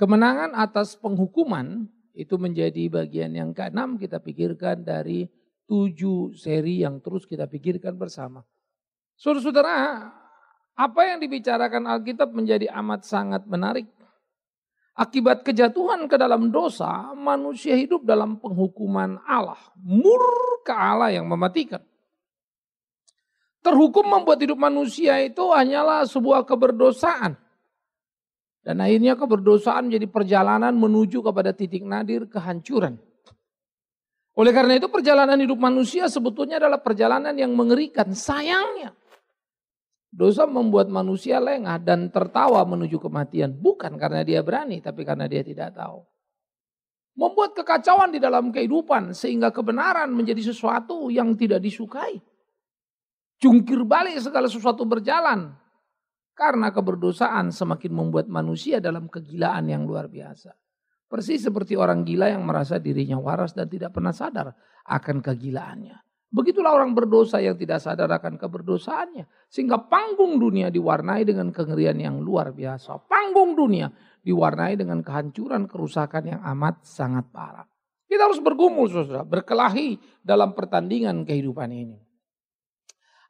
Kemenangan atas penghukuman itu menjadi bagian yang keenam kita pikirkan dari tujuh seri yang terus kita pikirkan bersama. Saudara-saudara, apa yang dibicarakan Alkitab menjadi amat sangat menarik. Akibat kejatuhan ke dalam dosa, manusia hidup dalam penghukuman Allah, murka Allah yang mematikan. Terhukum membuat hidup manusia itu hanyalah sebuah keberdosaan dan akhirnya keberdosaan menjadi perjalanan menuju kepada titik nadir kehancuran. Oleh karena itu perjalanan hidup manusia sebetulnya adalah perjalanan yang mengerikan. Sayangnya dosa membuat manusia lengah dan tertawa menuju kematian. Bukan karena dia berani tapi karena dia tidak tahu. Membuat kekacauan di dalam kehidupan sehingga kebenaran menjadi sesuatu yang tidak disukai. Jungkir balik segala sesuatu berjalan karena keberdosaan semakin membuat manusia dalam kegilaan yang luar biasa. Persis seperti orang gila yang merasa dirinya waras dan tidak pernah sadar akan kegilaannya. Begitulah orang berdosa yang tidak sadar akan keberdosaannya. Sehingga panggung dunia diwarnai dengan kengerian yang luar biasa. Panggung dunia diwarnai dengan kehancuran kerusakan yang amat sangat parah. Kita harus bergumul saudara, berkelahi dalam pertandingan kehidupan ini.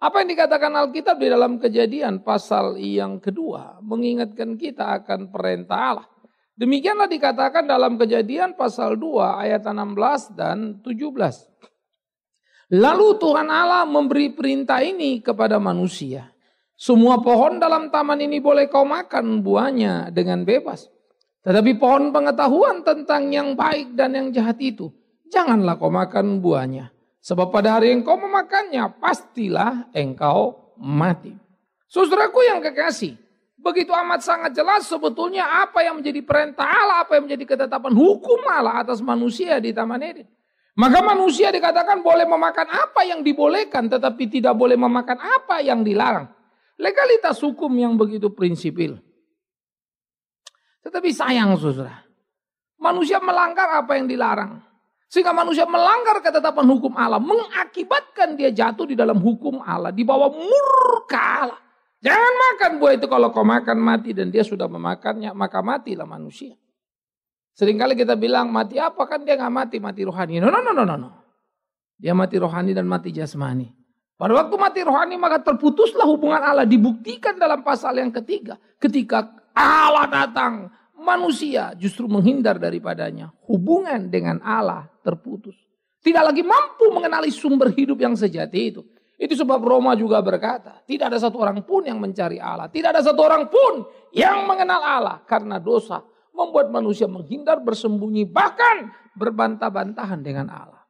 Apa yang dikatakan Alkitab di dalam kejadian pasal yang kedua mengingatkan kita akan perintah Allah. Demikianlah dikatakan dalam kejadian pasal 2 ayat 16 dan 17. Lalu Tuhan Allah memberi perintah ini kepada manusia. Semua pohon dalam taman ini boleh kau makan buahnya dengan bebas. Tetapi pohon pengetahuan tentang yang baik dan yang jahat itu, janganlah kau makan buahnya. Sebab pada hari engkau memakannya, pastilah engkau mati. Saudaraku yang kekasih, begitu amat sangat jelas sebetulnya apa yang menjadi perintah Allah, apa yang menjadi ketetapan hukum Allah atas manusia di Taman Eden. Maka manusia dikatakan boleh memakan apa yang dibolehkan, tetapi tidak boleh memakan apa yang dilarang. Legalitas hukum yang begitu prinsipil. Tetapi sayang saudara, manusia melanggar apa yang dilarang. Sehingga manusia melanggar ketetapan hukum Allah. Mengakibatkan dia jatuh di dalam hukum Allah. Di bawah murka Allah. Jangan makan buah itu kalau kau makan mati. Dan dia sudah memakannya maka matilah manusia. Seringkali kita bilang mati apa kan dia nggak mati. Mati rohani. No, no, no, no, no. Dia mati rohani dan mati jasmani. Pada waktu mati rohani maka terputuslah hubungan Allah. Dibuktikan dalam pasal yang ketiga. Ketika Allah datang manusia justru menghindar daripadanya. Hubungan dengan Allah terputus. Tidak lagi mampu mengenali sumber hidup yang sejati itu. Itu sebab Roma juga berkata, tidak ada satu orang pun yang mencari Allah. Tidak ada satu orang pun yang mengenal Allah. Karena dosa membuat manusia menghindar, bersembunyi, bahkan berbantah-bantahan dengan Allah.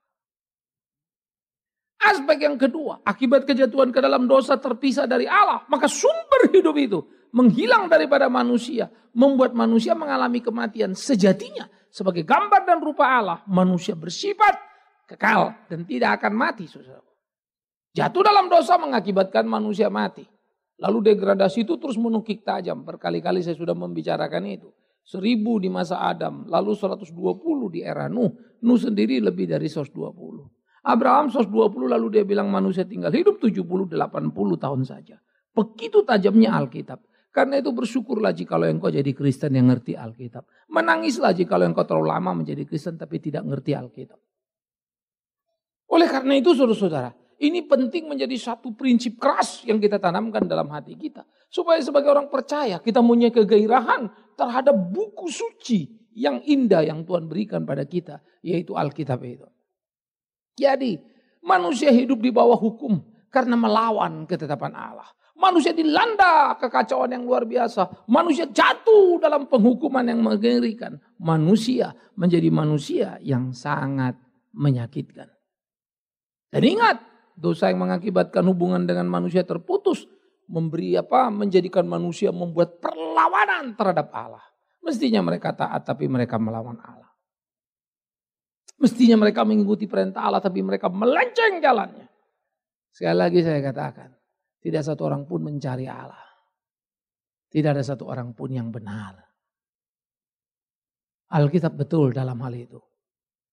Aspek yang kedua, akibat kejatuhan ke dalam dosa terpisah dari Allah. Maka sumber hidup itu menghilang daripada manusia, membuat manusia mengalami kematian sejatinya sebagai gambar dan rupa Allah, manusia bersifat kekal dan tidak akan mati, Jatuh dalam dosa mengakibatkan manusia mati. Lalu degradasi itu terus menukik tajam. Berkali-kali saya sudah membicarakan itu. Seribu di masa Adam, lalu 120 di era Nuh. Nuh sendiri lebih dari 120. Abraham 120 lalu dia bilang manusia tinggal hidup 70-80 tahun saja. Begitu tajamnya Alkitab. Karena itu bersyukurlah kalau engkau jadi Kristen yang ngerti Alkitab. Menangislah kalau engkau terlalu lama menjadi Kristen tapi tidak ngerti Alkitab. Oleh karena itu saudara-saudara, ini penting menjadi satu prinsip keras yang kita tanamkan dalam hati kita. Supaya sebagai orang percaya kita punya kegairahan terhadap buku suci yang indah yang Tuhan berikan pada kita. Yaitu Alkitab itu. Jadi manusia hidup di bawah hukum karena melawan ketetapan Allah. Manusia dilanda kekacauan yang luar biasa. Manusia jatuh dalam penghukuman yang mengerikan. Manusia menjadi manusia yang sangat menyakitkan. Dan ingat, dosa yang mengakibatkan hubungan dengan manusia terputus memberi apa menjadikan manusia membuat perlawanan terhadap Allah. Mestinya mereka taat tapi mereka melawan Allah. Mestinya mereka mengikuti perintah Allah tapi mereka melenceng jalannya. Sekali lagi saya katakan, tidak satu orang pun mencari Allah. Tidak ada satu orang pun yang benar. Alkitab betul dalam hal itu.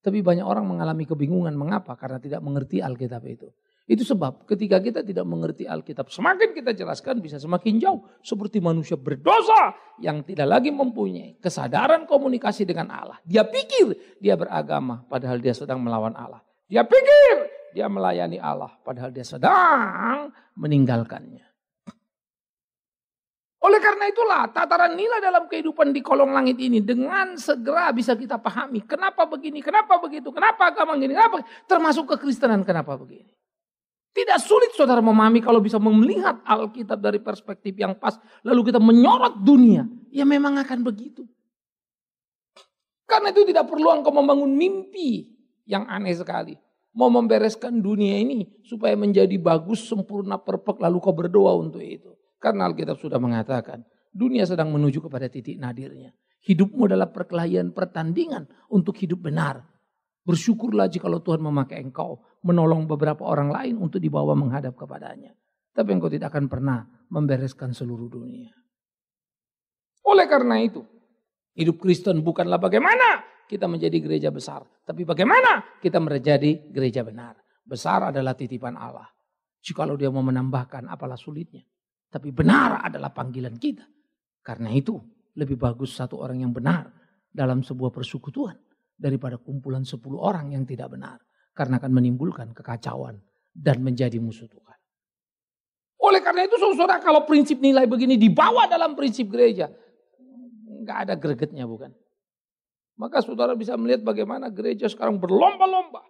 Tapi banyak orang mengalami kebingungan. Mengapa? Karena tidak mengerti Alkitab itu. Itu sebab ketika kita tidak mengerti Alkitab, semakin kita jelaskan bisa semakin jauh. Seperti manusia berdosa yang tidak lagi mempunyai kesadaran komunikasi dengan Allah. Dia pikir dia beragama padahal dia sedang melawan Allah. Dia pikir dia melayani Allah. Padahal dia sedang meninggalkannya. Oleh karena itulah tataran nilai dalam kehidupan di kolong langit ini dengan segera bisa kita pahami. Kenapa begini, kenapa begitu, kenapa agama begini, kenapa termasuk kekristenan kenapa begini. Tidak sulit saudara memahami kalau bisa melihat Alkitab dari perspektif yang pas. Lalu kita menyorot dunia. Ya memang akan begitu. Karena itu tidak perlu engkau membangun mimpi yang aneh sekali mau membereskan dunia ini supaya menjadi bagus, sempurna, perfect lalu kau berdoa untuk itu. Karena Alkitab sudah mengatakan dunia sedang menuju kepada titik nadirnya. Hidupmu adalah perkelahian pertandingan untuk hidup benar. Bersyukurlah jika Tuhan memakai engkau menolong beberapa orang lain untuk dibawa menghadap kepadanya. Tapi engkau tidak akan pernah membereskan seluruh dunia. Oleh karena itu, hidup Kristen bukanlah bagaimana kita menjadi gereja besar. Tapi bagaimana kita menjadi gereja benar? Besar adalah titipan Allah. Jikalau dia mau menambahkan apalah sulitnya. Tapi benar adalah panggilan kita. Karena itu lebih bagus satu orang yang benar dalam sebuah persekutuan daripada kumpulan sepuluh orang yang tidak benar. Karena akan menimbulkan kekacauan dan menjadi musuh Tuhan. Oleh karena itu saudara kalau prinsip nilai begini dibawa dalam prinsip gereja. Nggak ada gregetnya bukan. Maka saudara bisa melihat bagaimana gereja sekarang berlomba-lomba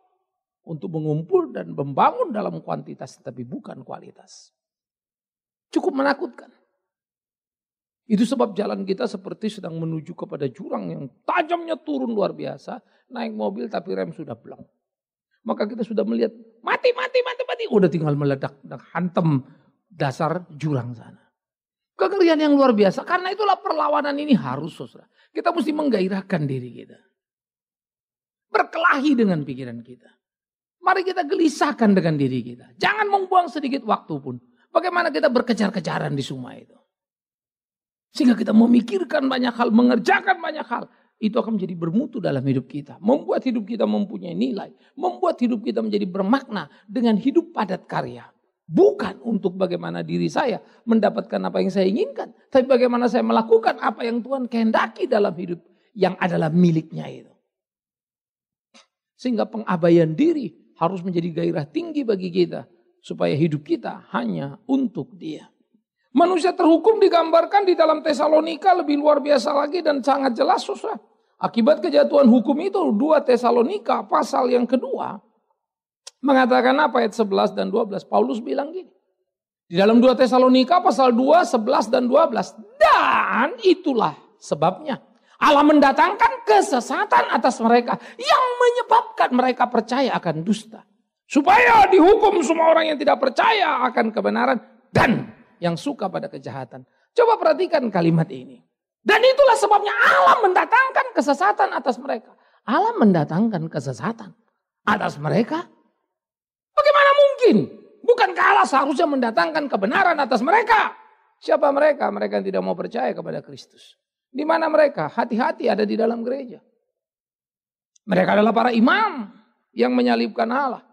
untuk mengumpul dan membangun dalam kuantitas tapi bukan kualitas. Cukup menakutkan. Itu sebab jalan kita seperti sedang menuju kepada jurang yang tajamnya turun luar biasa. Naik mobil tapi rem sudah belum. Maka kita sudah melihat mati, mati, mati, mati. Udah tinggal meledak, dan hantam dasar jurang sana. Kegelian yang luar biasa. Karena itulah perlawanan ini harus saudara. Kita mesti menggairahkan diri kita. Berkelahi dengan pikiran kita. Mari kita gelisahkan dengan diri kita. Jangan membuang sedikit waktu pun. Bagaimana kita berkejar-kejaran di sungai itu. Sehingga kita memikirkan banyak hal, mengerjakan banyak hal. Itu akan menjadi bermutu dalam hidup kita. Membuat hidup kita mempunyai nilai. Membuat hidup kita menjadi bermakna dengan hidup padat karya. Bukan untuk bagaimana diri saya mendapatkan apa yang saya inginkan. Tapi bagaimana saya melakukan apa yang Tuhan kehendaki dalam hidup yang adalah miliknya itu. Sehingga pengabaian diri harus menjadi gairah tinggi bagi kita. Supaya hidup kita hanya untuk dia. Manusia terhukum digambarkan di dalam Tesalonika lebih luar biasa lagi dan sangat jelas susah. Akibat kejatuhan hukum itu dua Tesalonika pasal yang kedua mengatakan apa ayat 11 dan 12? Paulus bilang gini. Di dalam 2 Tesalonika pasal 2, 11 dan 12. Dan itulah sebabnya Allah mendatangkan kesesatan atas mereka yang menyebabkan mereka percaya akan dusta. Supaya dihukum semua orang yang tidak percaya akan kebenaran dan yang suka pada kejahatan. Coba perhatikan kalimat ini. Dan itulah sebabnya Allah mendatangkan kesesatan atas mereka. Allah mendatangkan kesesatan atas mereka Bagaimana mungkin? Bukan Allah seharusnya mendatangkan kebenaran atas mereka. Siapa mereka? Mereka yang tidak mau percaya kepada Kristus. Di mana mereka? Hati-hati ada di dalam gereja. Mereka adalah para imam yang menyalibkan Allah.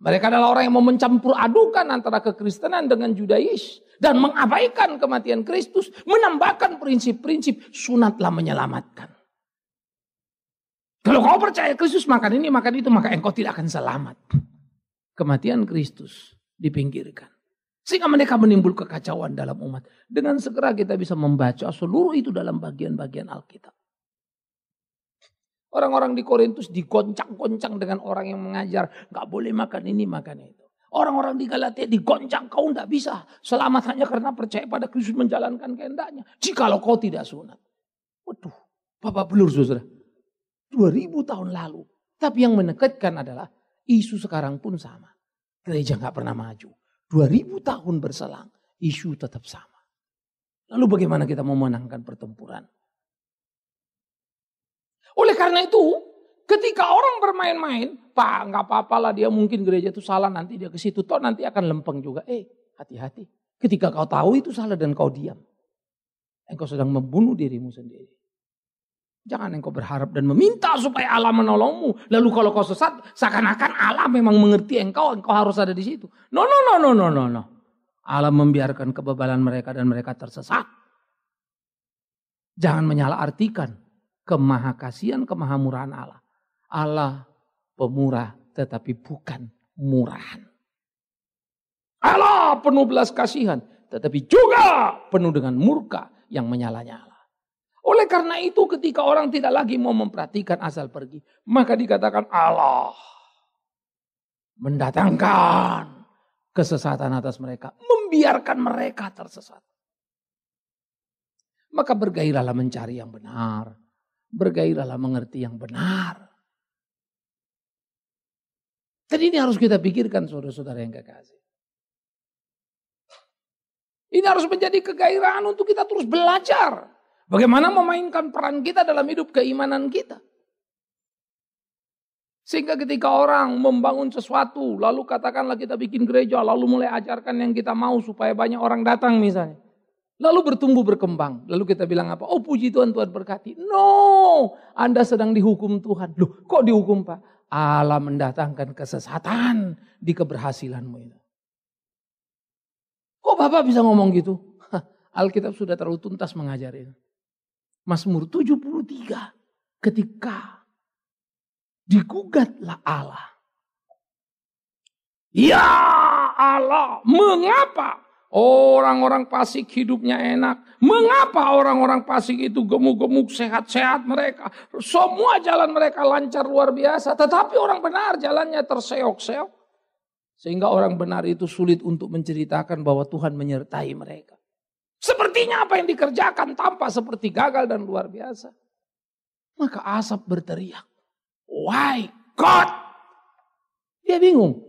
Mereka adalah orang yang mau mencampur adukan antara kekristenan dengan Judais dan mengabaikan kematian Kristus, menambahkan prinsip-prinsip sunatlah menyelamatkan. Kalau kau percaya Kristus makan ini, makan itu, maka engkau tidak akan selamat kematian Kristus dipinggirkan. Sehingga mereka menimbul kekacauan dalam umat. Dengan segera kita bisa membaca seluruh itu dalam bagian-bagian Alkitab. Orang-orang di Korintus digoncang-goncang dengan orang yang mengajar. Gak boleh makan ini, makan itu. Orang-orang di Galatia digoncang, kau tidak bisa. Selamat hanya karena percaya pada Kristus menjalankan kehendaknya. Jikalau kau tidak sunat. Waduh, bapak belur saudara. 2000 tahun lalu. Tapi yang menekatkan adalah Isu sekarang pun sama. Gereja nggak pernah maju. 2000 tahun berselang, isu tetap sama. Lalu bagaimana kita memenangkan pertempuran? Oleh karena itu, ketika orang bermain-main, Pak nggak apa-apalah dia mungkin gereja itu salah nanti dia ke situ, toh nanti akan lempeng juga. Eh, hati-hati. Ketika kau tahu itu salah dan kau diam, engkau sedang membunuh dirimu sendiri. Jangan engkau berharap dan meminta supaya Allah menolongmu. Lalu kalau kau sesat, seakan-akan Allah memang mengerti engkau, engkau harus ada di situ. No, no, no, no, no, no, no. Allah membiarkan kebebalan mereka dan mereka tersesat. Jangan menyalahartikan kemahakasihan, kemahamurahan Allah. Allah pemurah tetapi bukan murahan. Allah penuh belas kasihan tetapi juga penuh dengan murka yang menyala-nyala. Oleh karena itu ketika orang tidak lagi mau memperhatikan asal pergi, maka dikatakan Allah mendatangkan kesesatan atas mereka, membiarkan mereka tersesat. Maka bergairahlah mencari yang benar, bergairahlah mengerti yang benar. jadi ini harus kita pikirkan saudara-saudara yang kekasih. Ini harus menjadi kegairahan untuk kita terus belajar. Bagaimana memainkan peran kita dalam hidup keimanan kita. Sehingga ketika orang membangun sesuatu, lalu katakanlah kita bikin gereja, lalu mulai ajarkan yang kita mau supaya banyak orang datang misalnya. Lalu bertumbuh berkembang. Lalu kita bilang apa? Oh puji Tuhan, Tuhan berkati. No, Anda sedang dihukum Tuhan. Loh kok dihukum Pak? Allah mendatangkan kesesatan di keberhasilanmu itu. Kok Bapak bisa ngomong gitu? Alkitab sudah terlalu tuntas mengajari. Mazmur 73 ketika digugatlah Allah. Ya Allah, mengapa orang-orang pasik hidupnya enak? Mengapa orang-orang pasik itu gemuk-gemuk, sehat-sehat mereka? Semua jalan mereka lancar luar biasa, tetapi orang benar jalannya terseok-seok. Sehingga orang benar itu sulit untuk menceritakan bahwa Tuhan menyertai mereka. Sepertinya apa yang dikerjakan tanpa seperti gagal dan luar biasa. Maka Asap berteriak, Why God? Dia bingung.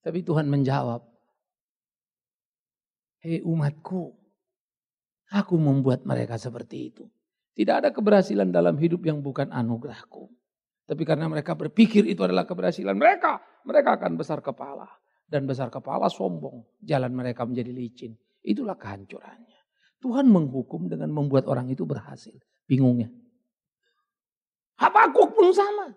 Tapi Tuhan menjawab, Hei umatku, aku membuat mereka seperti itu. Tidak ada keberhasilan dalam hidup yang bukan anugerahku. Tapi karena mereka berpikir itu adalah keberhasilan mereka, mereka akan besar kepala. Dan besar kepala sombong, jalan mereka menjadi licin. Itulah kehancurannya. Tuhan menghukum dengan membuat orang itu berhasil. Bingungnya. apa aku pun sama.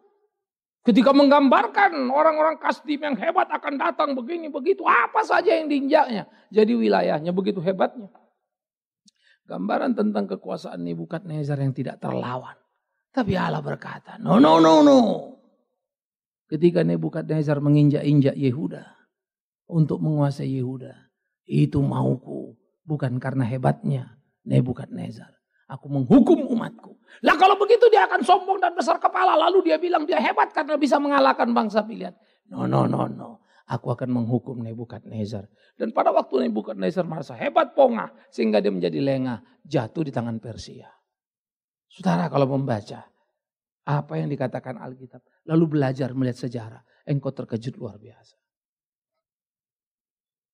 Ketika menggambarkan orang-orang kastim yang hebat akan datang begini begitu, apa saja yang diinjaknya, jadi wilayahnya begitu hebatnya. Gambaran tentang kekuasaan Nebukadnezar yang tidak terlawan. Tapi Allah berkata, no no no no. Ketika Nebukadnezar menginjak-injak Yehuda untuk menguasai Yehuda, itu mauku. Bukan karena hebatnya Nebukadnezar. Aku menghukum umatku. Lah kalau begitu dia akan sombong dan besar kepala. Lalu dia bilang dia hebat karena bisa mengalahkan bangsa pilihan. No, no, no, no. Aku akan menghukum Nebukadnezar. Dan pada waktu Nebukadnezar merasa hebat pongah. Sehingga dia menjadi lengah. Jatuh di tangan Persia. Saudara kalau membaca. Apa yang dikatakan Alkitab. Lalu belajar melihat sejarah. Engkau terkejut luar biasa.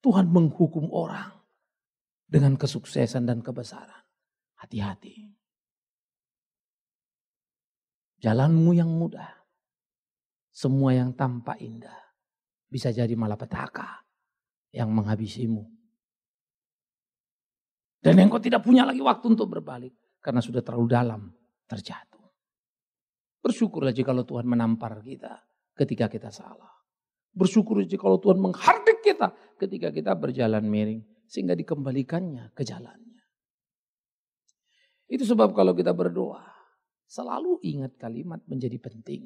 Tuhan menghukum orang dengan kesuksesan dan kebesaran. Hati-hati. Jalanmu yang mudah. Semua yang tampak indah. Bisa jadi malapetaka yang menghabisimu. Dan engkau tidak punya lagi waktu untuk berbalik. Karena sudah terlalu dalam terjatuh. Bersyukurlah jika Tuhan menampar kita ketika kita salah. Bersyukur kalau Tuhan menghardik kita ketika kita berjalan miring. Sehingga dikembalikannya ke jalannya. Itu sebab kalau kita berdoa. Selalu ingat kalimat menjadi penting.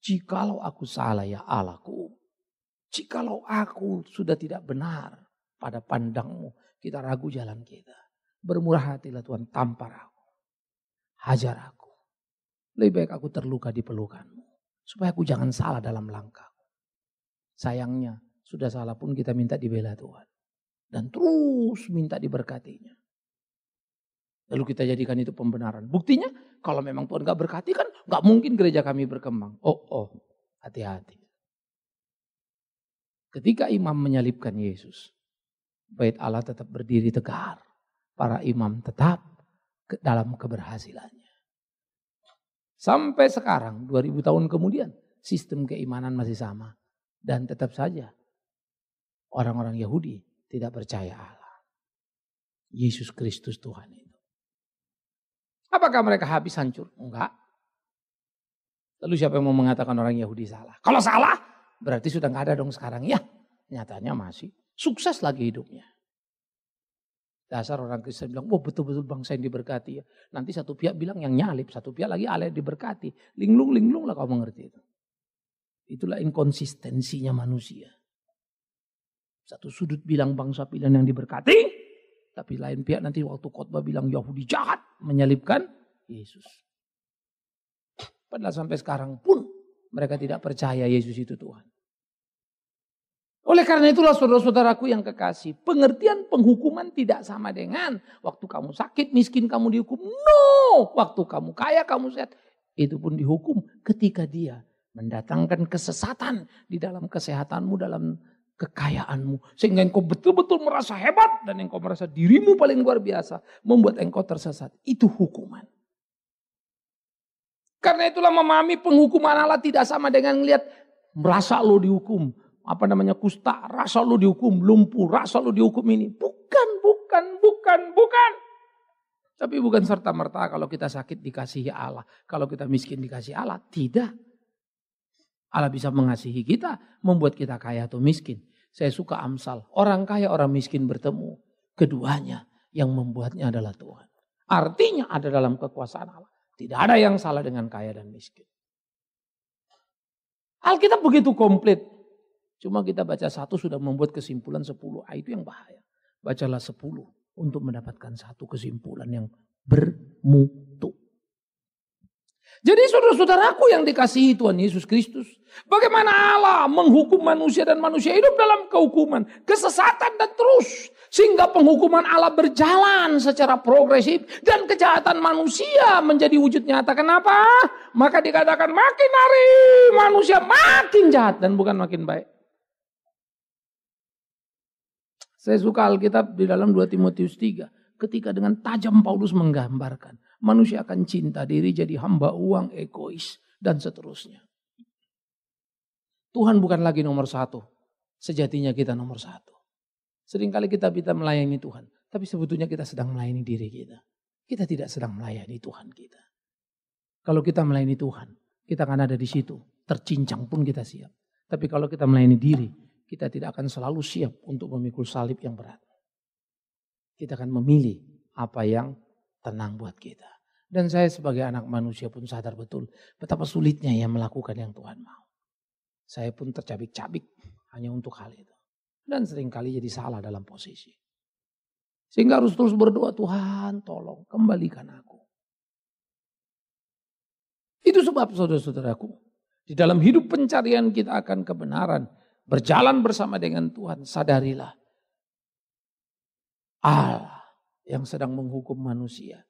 Jikalau aku salah ya Allahku. Jikalau aku sudah tidak benar pada pandangmu. Kita ragu jalan kita. Bermurah hatilah Tuhan tampar aku. Hajar aku. Lebih baik aku terluka di pelukanmu. Supaya aku jangan salah dalam langkah. Sayangnya, sudah salah pun kita minta dibela Tuhan. Dan terus minta diberkatinya. Lalu kita jadikan itu pembenaran. Buktinya, kalau memang Tuhan gak berkati kan gak mungkin gereja kami berkembang. Oh, oh, hati-hati. Ketika imam menyalibkan Yesus, bait Allah tetap berdiri tegar. Para imam tetap ke dalam keberhasilannya. Sampai sekarang, 2000 tahun kemudian, sistem keimanan masih sama. Dan tetap saja orang-orang Yahudi tidak percaya Allah. Yesus Kristus Tuhan itu. Apakah mereka habis hancur? Enggak. Lalu siapa yang mau mengatakan orang Yahudi salah? Kalau salah berarti sudah nggak ada dong sekarang ya. Nyatanya masih sukses lagi hidupnya. Dasar orang Kristen bilang, wah oh, betul-betul bangsa yang diberkati ya. Nanti satu pihak bilang yang nyalip, satu pihak lagi ala yang diberkati. Linglung-linglung lah kau mengerti itu. Itulah inkonsistensinya manusia. Satu sudut bilang bangsa pilihan yang diberkati, tapi lain pihak nanti waktu khotbah bilang Yahudi jahat menyalibkan Yesus. Padahal sampai sekarang pun mereka tidak percaya Yesus itu Tuhan. Oleh karena itulah saudara-saudaraku yang kekasih, pengertian penghukuman tidak sama dengan waktu kamu sakit, miskin kamu dihukum. No, waktu kamu kaya, kamu sehat, itu pun dihukum ketika dia Mendatangkan kesesatan di dalam kesehatanmu, dalam kekayaanmu. Sehingga engkau betul-betul merasa hebat dan engkau merasa dirimu paling luar biasa. Membuat engkau tersesat. Itu hukuman. Karena itulah memahami penghukuman Allah tidak sama dengan melihat merasa lo dihukum. Apa namanya kusta, rasa lo dihukum, lumpuh, rasa lo dihukum ini. Bukan, bukan, bukan, bukan. Tapi bukan serta-merta kalau kita sakit dikasihi Allah. Kalau kita miskin dikasih Allah. Tidak. Allah bisa mengasihi kita, membuat kita kaya atau miskin. Saya suka Amsal, orang kaya orang miskin bertemu. Keduanya yang membuatnya adalah Tuhan. Artinya ada dalam kekuasaan Allah. Tidak ada yang salah dengan kaya dan miskin. Alkitab begitu komplit. Cuma kita baca satu sudah membuat kesimpulan sepuluh. Ah, itu yang bahaya. Bacalah sepuluh untuk mendapatkan satu kesimpulan yang bermutu jadi saudara-saudaraku yang dikasihi Tuhan Yesus Kristus. Bagaimana Allah menghukum manusia dan manusia hidup dalam kehukuman. Kesesatan dan terus. Sehingga penghukuman Allah berjalan secara progresif. Dan kejahatan manusia menjadi wujud nyata. Kenapa? Maka dikatakan makin hari manusia makin jahat dan bukan makin baik. Saya suka Alkitab di dalam 2 Timotius 3. Ketika dengan tajam Paulus menggambarkan manusia akan cinta diri jadi hamba uang egois dan seterusnya. Tuhan bukan lagi nomor satu. Sejatinya kita nomor satu. Seringkali kita bisa melayani Tuhan. Tapi sebetulnya kita sedang melayani diri kita. Kita tidak sedang melayani Tuhan kita. Kalau kita melayani Tuhan, kita akan ada di situ. Tercincang pun kita siap. Tapi kalau kita melayani diri, kita tidak akan selalu siap untuk memikul salib yang berat. Kita akan memilih apa yang tenang buat kita. Dan saya sebagai anak manusia pun sadar betul betapa sulitnya ya melakukan yang Tuhan mau. Saya pun tercabik-cabik hanya untuk hal itu. Dan seringkali jadi salah dalam posisi. Sehingga harus terus berdoa, Tuhan tolong kembalikan aku. Itu sebab saudara-saudaraku, di dalam hidup pencarian kita akan kebenaran. Berjalan bersama dengan Tuhan, sadarilah. Allah yang sedang menghukum manusia.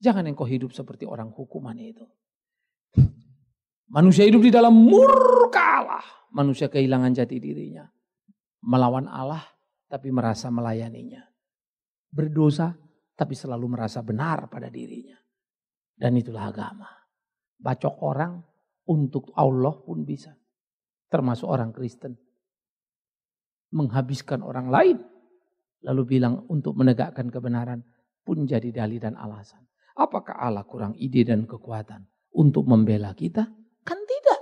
Jangan engkau hidup seperti orang hukuman itu. Manusia hidup di dalam murka Allah. Manusia kehilangan jati dirinya. Melawan Allah tapi merasa melayaninya. Berdosa tapi selalu merasa benar pada dirinya. Dan itulah agama. Bacok orang untuk Allah pun bisa. Termasuk orang Kristen. Menghabiskan orang lain lalu bilang untuk menegakkan kebenaran pun jadi dalih dan alasan. Apakah Allah kurang ide dan kekuatan untuk membela kita? Kan tidak.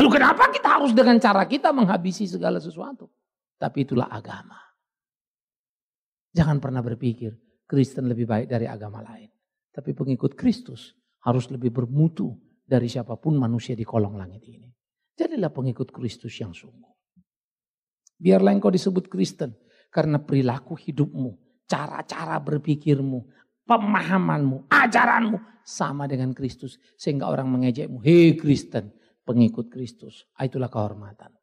Lalu kenapa kita harus dengan cara kita menghabisi segala sesuatu? Tapi itulah agama. Jangan pernah berpikir Kristen lebih baik dari agama lain. Tapi pengikut Kristus harus lebih bermutu dari siapapun manusia di kolong langit ini. Jadilah pengikut Kristus yang sungguh. Biarlah engkau disebut Kristen, karena perilaku hidupmu, cara-cara berpikirmu, pemahamanmu, ajaranmu sama dengan Kristus. Sehingga orang mengejekmu, hei Kristen, pengikut Kristus. Ah, itulah kehormatan.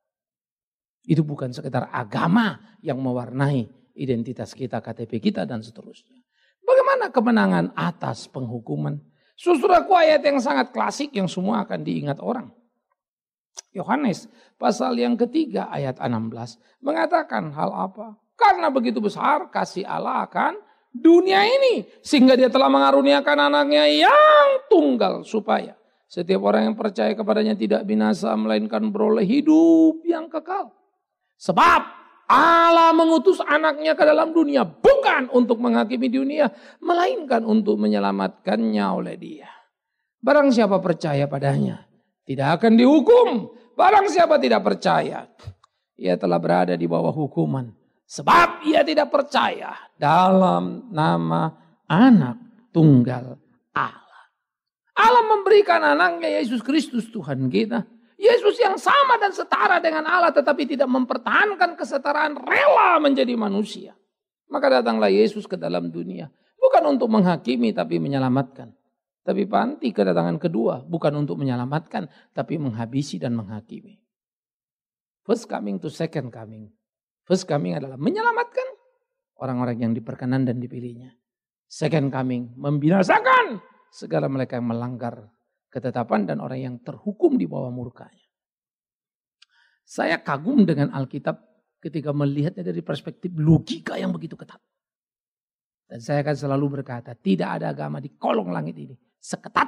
Itu bukan sekedar agama yang mewarnai identitas kita, KTP kita dan seterusnya. Bagaimana kemenangan atas penghukuman? Saudaraku ayat yang sangat klasik yang semua akan diingat orang. Yohanes pasal yang ketiga ayat 16 mengatakan hal apa? Karena begitu besar kasih Allah akan dunia ini. Sehingga dia telah mengaruniakan anaknya yang tunggal. Supaya setiap orang yang percaya kepadanya tidak binasa. Melainkan beroleh hidup yang kekal. Sebab Allah mengutus anaknya ke dalam dunia bukan untuk menghakimi dunia, melainkan untuk menyelamatkannya oleh dia. Barang siapa percaya padanya, tidak akan dihukum. Barang siapa tidak percaya, ia telah berada di bawah hukuman. Sebab ia tidak percaya dalam nama anak tunggal Allah. Allah memberikan anaknya Yesus Kristus Tuhan kita. Yesus yang sama dan setara dengan Allah tetapi tidak mempertahankan kesetaraan rela menjadi manusia. Maka datanglah Yesus ke dalam dunia. Bukan untuk menghakimi tapi menyelamatkan. Tapi panti kedatangan kedua bukan untuk menyelamatkan tapi menghabisi dan menghakimi. First coming to second coming. First coming adalah menyelamatkan orang-orang yang diperkenan dan dipilihnya. Second coming, membinasakan segala mereka yang melanggar ketetapan dan orang yang terhukum di bawah murkanya. Saya kagum dengan Alkitab ketika melihatnya dari perspektif logika yang begitu ketat. Dan saya akan selalu berkata, tidak ada agama di kolong langit ini seketat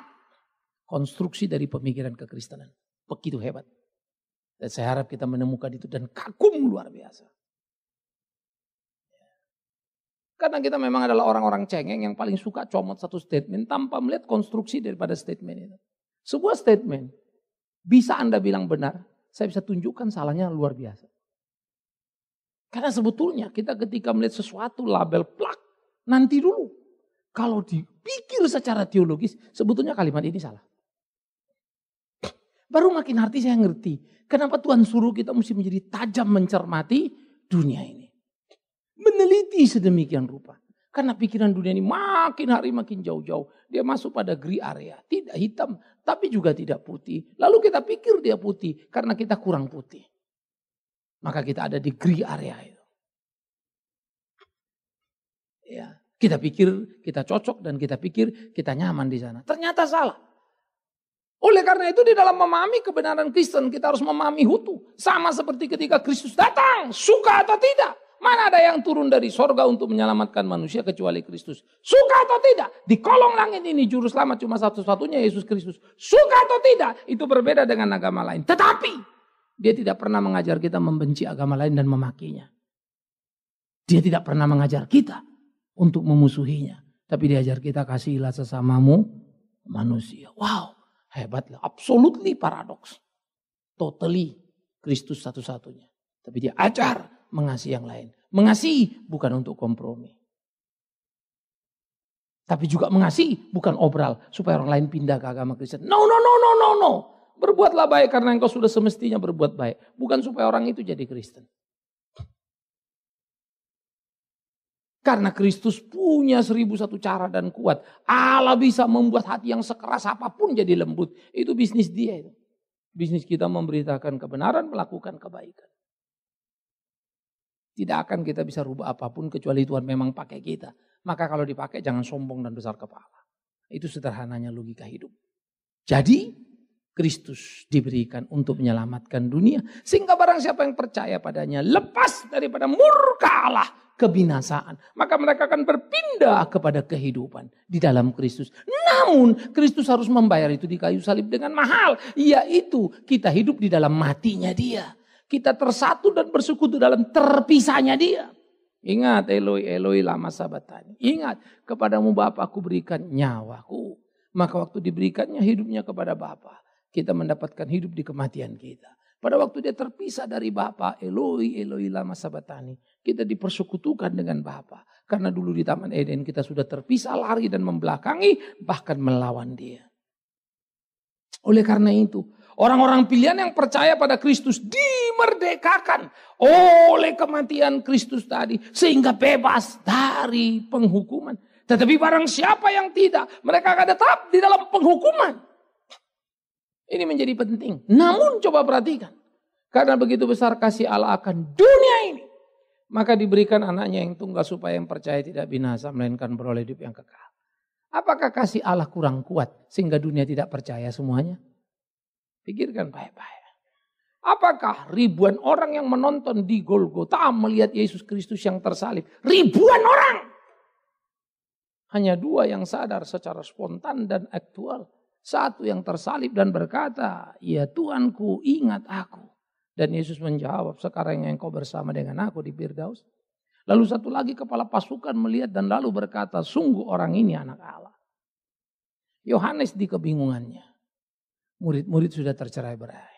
konstruksi dari pemikiran kekristenan. Begitu hebat. Dan saya harap kita menemukan itu dan kagum luar biasa. Karena kita memang adalah orang-orang cengeng yang paling suka comot satu statement tanpa melihat konstruksi daripada statement itu. Sebuah statement bisa Anda bilang benar, saya bisa tunjukkan salahnya luar biasa. Karena sebetulnya kita ketika melihat sesuatu label plak, nanti dulu. Kalau dipikir secara teologis, sebetulnya kalimat ini salah. Baru makin arti saya ngerti, kenapa Tuhan suruh kita mesti menjadi tajam mencermati dunia ini. Meneliti sedemikian rupa. Karena pikiran dunia ini makin hari makin jauh-jauh. Dia masuk pada gray area. Tidak hitam, tapi juga tidak putih. Lalu kita pikir dia putih karena kita kurang putih. Maka kita ada di gray area itu. Ya, kita pikir kita cocok dan kita pikir kita nyaman di sana. Ternyata salah. Oleh karena itu di dalam memahami kebenaran Kristen kita harus memahami hutu. Sama seperti ketika Kristus datang, suka atau tidak. Mana ada yang turun dari sorga untuk menyelamatkan manusia kecuali Kristus. Suka atau tidak, di kolong langit ini juru selamat cuma satu-satunya Yesus Kristus. Suka atau tidak, itu berbeda dengan agama lain. Tetapi, dia tidak pernah mengajar kita membenci agama lain dan memakinya. Dia tidak pernah mengajar kita untuk memusuhinya. Tapi diajar kita kasihilah sesamamu manusia. Wow, hebatlah. Absolutely paradoks. Totally Kristus satu-satunya. Tapi dia ajar mengasihi yang lain. Mengasihi bukan untuk kompromi. Tapi juga mengasihi bukan obral supaya orang lain pindah ke agama Kristen. No, no, no, no, no, no. Berbuatlah baik karena engkau sudah semestinya berbuat baik. Bukan supaya orang itu jadi Kristen. Karena Kristus punya seribu satu cara dan kuat. Allah bisa membuat hati yang sekeras apapun jadi lembut. Itu bisnis dia Bisnis kita memberitakan kebenaran, melakukan kebaikan. Tidak akan kita bisa rubah apapun kecuali Tuhan memang pakai kita. Maka kalau dipakai jangan sombong dan besar kepala. Itu sederhananya logika hidup. Jadi Kristus diberikan untuk menyelamatkan dunia. Sehingga barang siapa yang percaya padanya lepas daripada murka Allah kebinasaan. Maka mereka akan berpindah kepada kehidupan di dalam Kristus. Namun Kristus harus membayar itu di kayu salib dengan mahal. Yaitu kita hidup di dalam matinya dia kita tersatu dan bersekutu dalam terpisahnya dia. Ingat Eloi, Eloi lama sabatani. Ingat kepadamu Bapa aku berikan nyawaku. Maka waktu diberikannya hidupnya kepada Bapa, kita mendapatkan hidup di kematian kita. Pada waktu dia terpisah dari Bapa, Eloi, Eloi lama sabatani, kita dipersekutukan dengan Bapa. Karena dulu di Taman Eden kita sudah terpisah lari dan membelakangi, bahkan melawan dia. Oleh karena itu, Orang-orang pilihan yang percaya pada Kristus dimerdekakan oleh kematian Kristus tadi sehingga bebas dari penghukuman. Tetapi barang siapa yang tidak, mereka akan tetap di dalam penghukuman. Ini menjadi penting. Namun coba perhatikan. Karena begitu besar kasih Allah akan dunia ini. Maka diberikan anaknya yang tunggal supaya yang percaya tidak binasa. Melainkan beroleh hidup yang kekal. Apakah kasih Allah kurang kuat sehingga dunia tidak percaya semuanya? Pikirkan baik-baik. Apakah ribuan orang yang menonton di Golgota melihat Yesus Kristus yang tersalib? Ribuan orang! Hanya dua yang sadar secara spontan dan aktual. Satu yang tersalib dan berkata, Ya Tuanku ingat aku. Dan Yesus menjawab, sekarang yang kau bersama dengan aku di Birdaus. Lalu satu lagi kepala pasukan melihat dan lalu berkata, sungguh orang ini anak Allah. Yohanes di kebingungannya. Murid-murid sudah tercerai berai.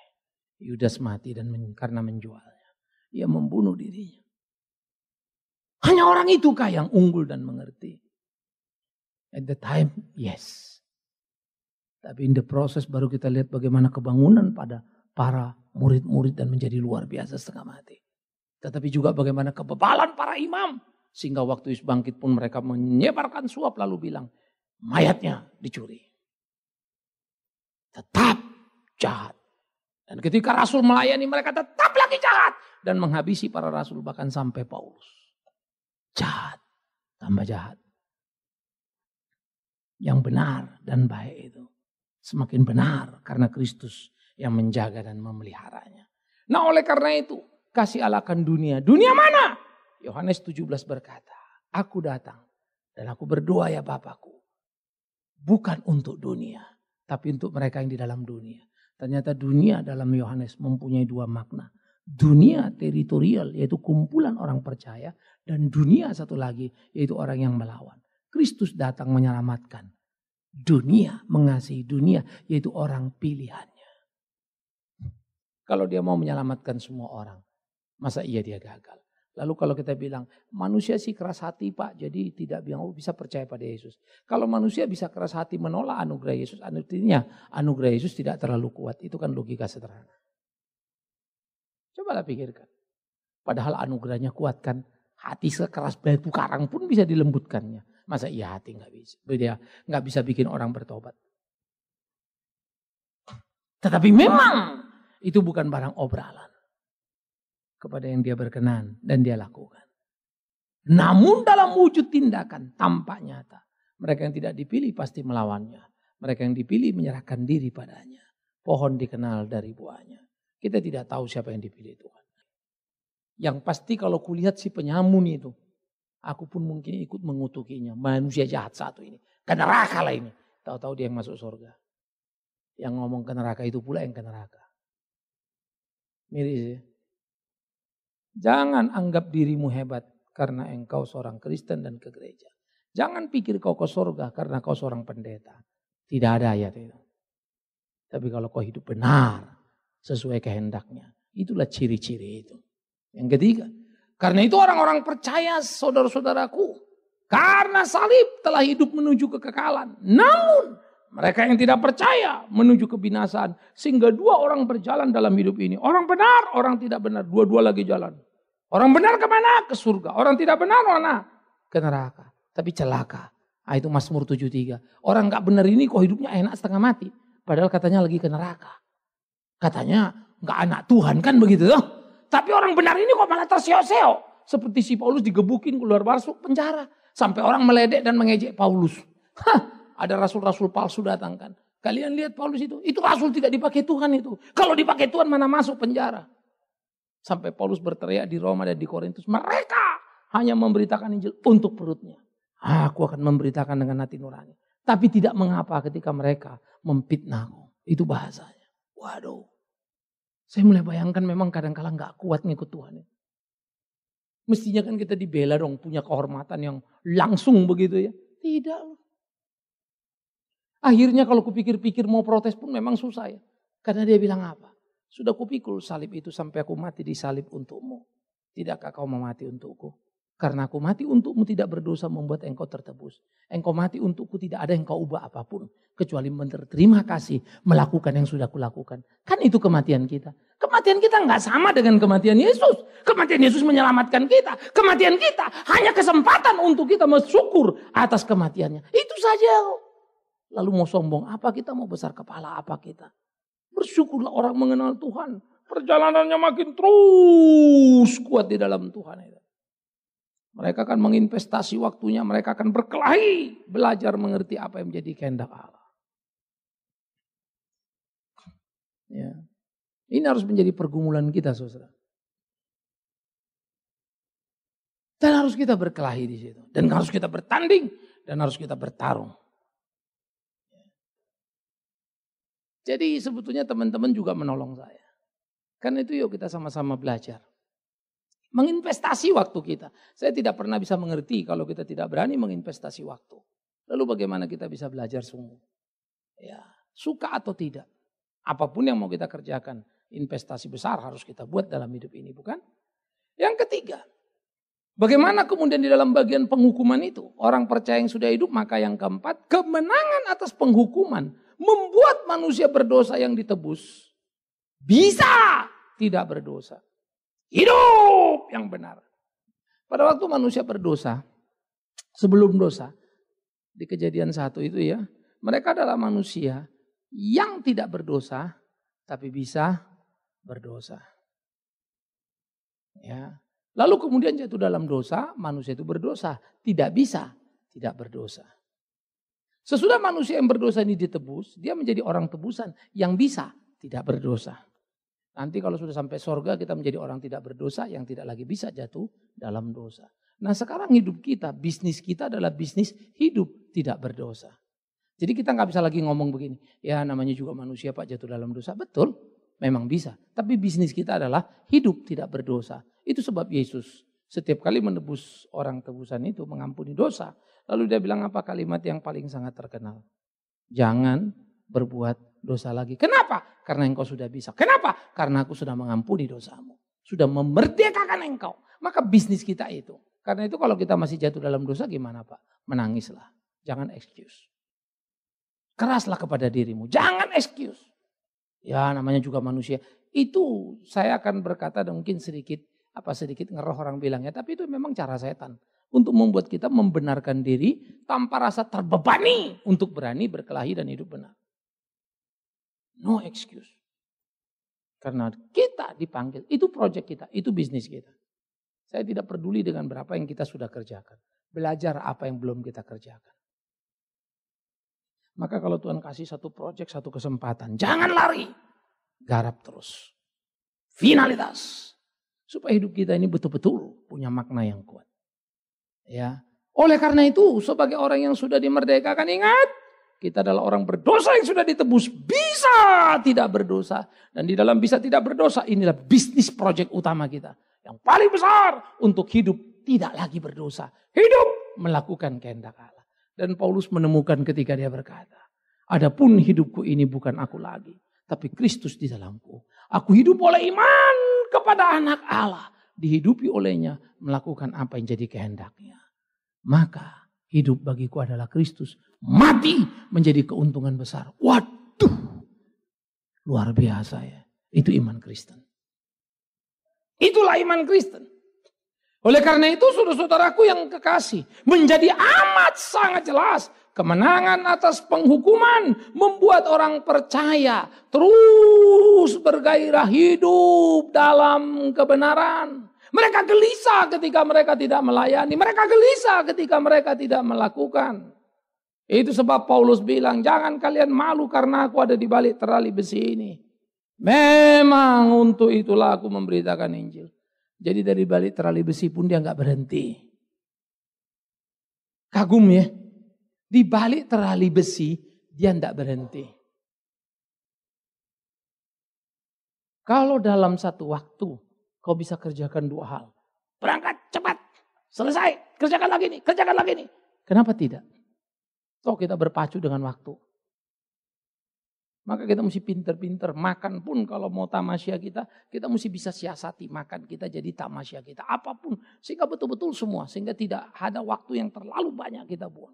Yudas mati dan men, karena menjualnya. Ia membunuh dirinya. Hanya orang itukah yang unggul dan mengerti? At the time, yes. Tapi in the process baru kita lihat bagaimana kebangunan pada para murid-murid dan menjadi luar biasa setengah mati. Tetapi juga bagaimana kebebalan para imam. Sehingga waktu isbangkit bangkit pun mereka menyebarkan suap lalu bilang, mayatnya dicuri tetap jahat. Dan ketika Rasul melayani mereka tetap lagi jahat. Dan menghabisi para Rasul bahkan sampai Paulus. Jahat. Tambah jahat. Yang benar dan baik itu. Semakin benar karena Kristus yang menjaga dan memeliharanya. Nah oleh karena itu kasih Allah akan dunia. Dunia mana? Yohanes 17 berkata, aku datang dan aku berdoa ya Bapakku. Bukan untuk dunia, tapi untuk mereka yang di dalam dunia. Ternyata dunia dalam Yohanes mempunyai dua makna. Dunia teritorial yaitu kumpulan orang percaya dan dunia satu lagi yaitu orang yang melawan. Kristus datang menyelamatkan. Dunia mengasihi dunia yaitu orang pilihannya. Kalau dia mau menyelamatkan semua orang, masa iya dia gagal? Lalu kalau kita bilang, manusia sih keras hati pak, jadi tidak bilang, oh, bisa percaya pada Yesus. Kalau manusia bisa keras hati menolak anugerah Yesus, artinya anugerah Yesus tidak terlalu kuat. Itu kan logika sederhana. Coba lah pikirkan. Padahal anugerahnya kuat kan. Hati sekeras batu karang pun bisa dilembutkannya. Masa iya hati nggak bisa? Dia nggak bisa bikin orang bertobat. Tetapi memang itu bukan barang obralan kepada yang dia berkenan dan dia lakukan. Namun dalam wujud tindakan tampak nyata. Mereka yang tidak dipilih pasti melawannya. Mereka yang dipilih menyerahkan diri padanya. Pohon dikenal dari buahnya. Kita tidak tahu siapa yang dipilih Tuhan. Yang pasti kalau kulihat si penyamun itu. Aku pun mungkin ikut mengutukinya. Manusia jahat satu ini. Ke neraka lah ini. Tahu-tahu dia yang masuk surga. Yang ngomong ke neraka itu pula yang ke neraka. Miris ya. Jangan anggap dirimu hebat karena engkau seorang Kristen dan ke gereja. Jangan pikir kau ke surga karena kau seorang pendeta. Tidak ada ayat itu. Tapi kalau kau hidup benar sesuai kehendaknya. Itulah ciri-ciri itu. Yang ketiga, karena itu orang-orang percaya saudara-saudaraku. Karena salib telah hidup menuju kekekalan. Namun mereka yang tidak percaya menuju kebinasaan. Sehingga dua orang berjalan dalam hidup ini. Orang benar, orang tidak benar. Dua-dua lagi jalan. Orang benar kemana? Ke surga. Orang tidak benar mana? Ke neraka. Tapi celaka. Ah, itu Mazmur 73. Orang gak benar ini kok hidupnya enak setengah mati. Padahal katanya lagi ke neraka. Katanya gak anak Tuhan kan begitu loh. Tapi orang benar ini kok malah terseo-seo. Seperti si Paulus digebukin keluar masuk penjara. Sampai orang meledek dan mengejek Paulus. Hah, ada rasul-rasul palsu datang kan. Kalian lihat Paulus itu. Itu rasul tidak dipakai Tuhan itu. Kalau dipakai Tuhan mana masuk penjara. Sampai Paulus berteriak di Roma dan di Korintus. Mereka hanya memberitakan Injil untuk perutnya. aku akan memberitakan dengan hati nurani. Tapi tidak mengapa ketika mereka memfitnahku. Itu bahasanya. Waduh. Saya mulai bayangkan memang kadang-kala gak kuat ngikut Tuhan. Mestinya kan kita dibela dong punya kehormatan yang langsung begitu ya. Tidak. Akhirnya kalau kupikir-pikir mau protes pun memang susah ya. Karena dia bilang apa? Sudah kupikul salib itu sampai aku mati di salib untukmu. Tidakkah kau mau mati untukku? Karena aku mati untukmu tidak berdosa membuat engkau tertebus. Engkau mati untukku tidak ada yang kau ubah apapun. Kecuali menerima kasih melakukan yang sudah kulakukan. Kan itu kematian kita. Kematian kita nggak sama dengan kematian Yesus. Kematian Yesus menyelamatkan kita. Kematian kita hanya kesempatan untuk kita bersyukur atas kematiannya. Itu saja. Lalu mau sombong apa kita, mau besar kepala apa kita. Bersyukurlah orang mengenal Tuhan. Perjalanannya makin terus kuat di dalam Tuhan. Mereka akan menginvestasi waktunya, mereka akan berkelahi, belajar mengerti apa yang menjadi kehendak Allah. Ya. Ini harus menjadi pergumulan kita, saudara. Dan harus kita berkelahi di situ. Dan harus kita bertanding. Dan harus kita bertarung. Jadi sebetulnya teman-teman juga menolong saya. Karena itu yuk kita sama-sama belajar. Menginvestasi waktu kita. Saya tidak pernah bisa mengerti kalau kita tidak berani menginvestasi waktu. Lalu bagaimana kita bisa belajar sungguh? Ya, suka atau tidak. Apapun yang mau kita kerjakan, investasi besar harus kita buat dalam hidup ini, bukan? Yang ketiga, Bagaimana kemudian di dalam bagian penghukuman itu? Orang percaya yang sudah hidup, maka yang keempat, kemenangan atas penghukuman membuat manusia berdosa yang ditebus bisa tidak berdosa. Hidup yang benar. Pada waktu manusia berdosa, sebelum dosa, di kejadian satu itu ya, mereka adalah manusia yang tidak berdosa, tapi bisa berdosa. Ya. Lalu kemudian jatuh dalam dosa, manusia itu berdosa, tidak bisa tidak berdosa. Sesudah manusia yang berdosa ini ditebus, dia menjadi orang tebusan yang bisa tidak berdosa. Nanti kalau sudah sampai sorga kita menjadi orang tidak berdosa yang tidak lagi bisa jatuh dalam dosa. Nah sekarang hidup kita, bisnis kita adalah bisnis hidup tidak berdosa. Jadi kita nggak bisa lagi ngomong begini, ya namanya juga manusia Pak jatuh dalam dosa. Betul, memang bisa. Tapi bisnis kita adalah hidup tidak berdosa. Itu sebab Yesus setiap kali menebus orang tebusan itu mengampuni dosa. Lalu dia bilang apa kalimat yang paling sangat terkenal? Jangan berbuat dosa lagi. Kenapa? Karena engkau sudah bisa. Kenapa? Karena aku sudah mengampuni dosamu. Sudah memerdekakan engkau. Maka bisnis kita itu. Karena itu kalau kita masih jatuh dalam dosa gimana Pak? Menangislah. Jangan excuse. Keraslah kepada dirimu. Jangan excuse. Ya namanya juga manusia. Itu saya akan berkata mungkin sedikit apa sedikit ngeroh orang bilangnya. Tapi itu memang cara setan untuk membuat kita membenarkan diri tanpa rasa terbebani untuk berani berkelahi dan hidup benar. No excuse. Karena kita dipanggil, itu proyek kita, itu bisnis kita. Saya tidak peduli dengan berapa yang kita sudah kerjakan. Belajar apa yang belum kita kerjakan. Maka kalau Tuhan kasih satu proyek, satu kesempatan, jangan lari. Garap terus. Finalitas. Supaya hidup kita ini betul-betul punya makna yang kuat. Ya. Oleh karena itu sebagai orang yang sudah dimerdekakan ingat kita adalah orang berdosa yang sudah ditebus. Bisa tidak berdosa. Dan di dalam bisa tidak berdosa inilah bisnis proyek utama kita. Yang paling besar untuk hidup tidak lagi berdosa. Hidup melakukan kehendak Allah. Dan Paulus menemukan ketika dia berkata. Adapun hidupku ini bukan aku lagi. Tapi Kristus di dalamku. Aku hidup oleh iman kepada anak Allah. Dihidupi olehnya melakukan apa yang jadi kehendaknya. Maka hidup bagiku adalah Kristus. Mati menjadi keuntungan besar. Waduh. Luar biasa ya. Itu iman Kristen. Itulah iman Kristen. Oleh karena itu saudara-saudaraku yang kekasih. Menjadi amat sangat jelas. Kemenangan atas penghukuman membuat orang percaya terus bergairah hidup dalam kebenaran. Mereka gelisah ketika mereka tidak melayani. Mereka gelisah ketika mereka tidak melakukan. Itu sebab Paulus bilang, jangan kalian malu karena aku ada di balik terali besi ini. Memang untuk itulah aku memberitakan Injil. Jadi dari balik terali besi pun dia nggak berhenti. Kagum ya. Di balik terali besi dia nggak berhenti. Kalau dalam satu waktu kau bisa kerjakan dua hal. Berangkat cepat, selesai, kerjakan lagi nih, kerjakan lagi nih. Kenapa tidak? Toh kita berpacu dengan waktu. Maka kita mesti pinter-pinter makan pun kalau mau tamasya kita, kita mesti bisa siasati makan kita jadi tamasya kita. Apapun, sehingga betul-betul semua, sehingga tidak ada waktu yang terlalu banyak kita buang.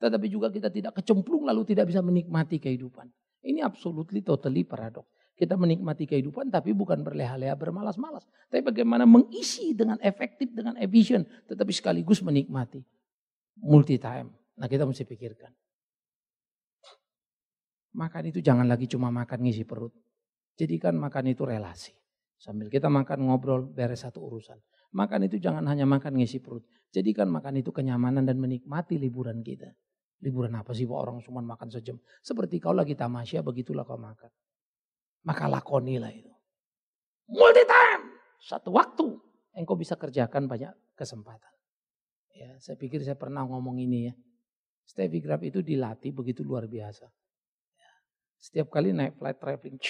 Tetapi juga kita tidak kecemplung lalu tidak bisa menikmati kehidupan. Ini absolutely totally paradox. Kita menikmati kehidupan tapi bukan berleha-leha bermalas-malas. Tapi bagaimana mengisi dengan efektif, dengan efisien. Tetapi sekaligus menikmati. Multi time. Nah kita mesti pikirkan. Makan itu jangan lagi cuma makan ngisi perut. Jadikan makan itu relasi. Sambil kita makan ngobrol beres satu urusan. Makan itu jangan hanya makan ngisi perut. Jadikan makan itu kenyamanan dan menikmati liburan kita. Liburan apa sih orang cuma makan sejam. Seperti kau lagi tamasya begitulah kau makan. Maka lakonilah itu. Multi time. Satu waktu. Engkau bisa kerjakan banyak kesempatan. Ya, saya pikir saya pernah ngomong ini ya. Steffi Graf itu dilatih begitu luar biasa. Ya. Setiap kali naik flight traveling.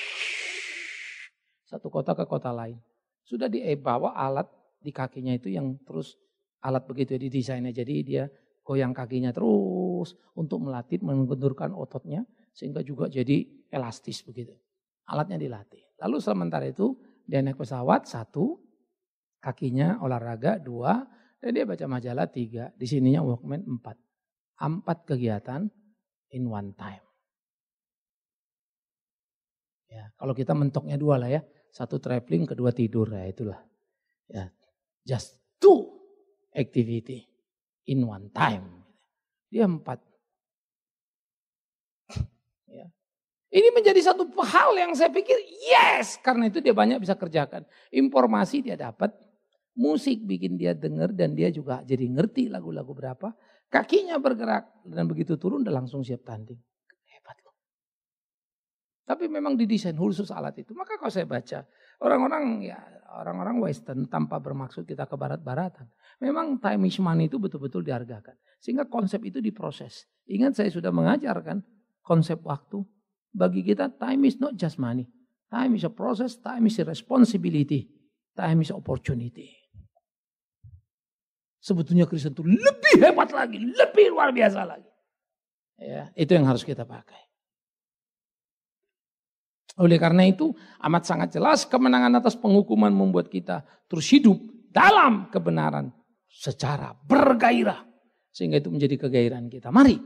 Satu kota ke kota lain. Sudah dibawa eh, alat di kakinya itu yang terus alat begitu ya didesainnya. Jadi dia goyang kakinya terus untuk melatih mengendurkan ototnya sehingga juga jadi elastis begitu alatnya dilatih. Lalu sementara itu dia naik pesawat satu, kakinya olahraga dua, dan dia baca majalah tiga, di sininya Walkman empat. Empat kegiatan in one time. Ya, kalau kita mentoknya dua lah ya, satu traveling, kedua tidur ya itulah. Ya, just two activity in one time. Dia empat Ini menjadi satu hal yang saya pikir yes karena itu dia banyak bisa kerjakan. Informasi dia dapat, musik bikin dia denger dan dia juga jadi ngerti lagu-lagu berapa. Kakinya bergerak dan begitu turun udah langsung siap tanding. Hebat loh. Tapi memang didesain khusus alat itu. Maka kalau saya baca orang-orang ya orang-orang western tanpa bermaksud kita ke barat-baratan. Memang time is money itu betul-betul dihargakan. Sehingga konsep itu diproses. Ingat saya sudah mengajarkan konsep waktu bagi kita time is not just money. Time is a process, time is a responsibility, time is opportunity. Sebetulnya Kristen itu lebih hebat lagi, lebih luar biasa lagi. Ya, itu yang harus kita pakai. Oleh karena itu amat sangat jelas kemenangan atas penghukuman membuat kita terus hidup dalam kebenaran secara bergairah. Sehingga itu menjadi kegairahan kita. Mari